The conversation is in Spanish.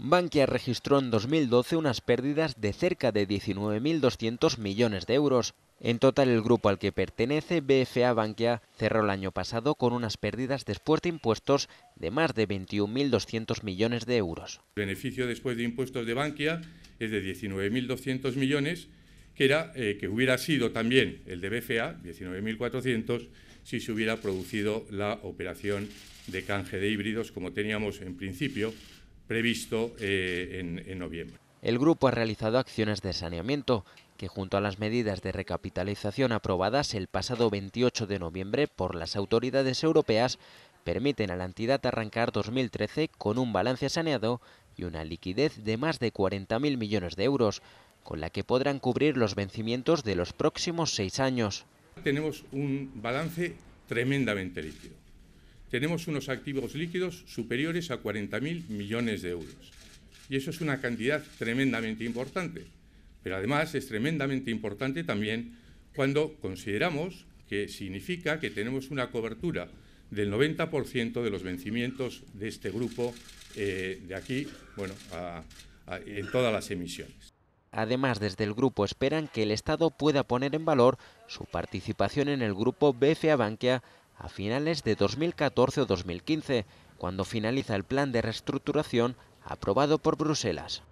Bankia registró en 2012 unas pérdidas de cerca de 19.200 millones de euros. En total, el grupo al que pertenece, BFA Bankia, cerró el año pasado con unas pérdidas después de impuestos de más de 21.200 millones de euros. El beneficio después de impuestos de Bankia es de 19.200 millones, que, era, eh, que hubiera sido también el de BFA, 19.400, si se hubiera producido la operación de canje de híbridos como teníamos en principio previsto eh, en noviembre. El grupo ha realizado acciones de saneamiento que junto a las medidas de recapitalización aprobadas el pasado 28 de noviembre por las autoridades europeas permiten a la entidad arrancar 2013 con un balance saneado y una liquidez de más de 40.000 millones de euros, con la que podrán cubrir los vencimientos de los próximos seis años. Tenemos un balance tremendamente líquido tenemos unos activos líquidos superiores a 40.000 millones de euros. Y eso es una cantidad tremendamente importante. Pero además es tremendamente importante también cuando consideramos que significa que tenemos una cobertura del 90% de los vencimientos de este grupo eh, de aquí, bueno, en todas las emisiones. Además, desde el grupo esperan que el Estado pueda poner en valor su participación en el grupo BFA Bankia a finales de 2014 o 2015, cuando finaliza el plan de reestructuración aprobado por Bruselas.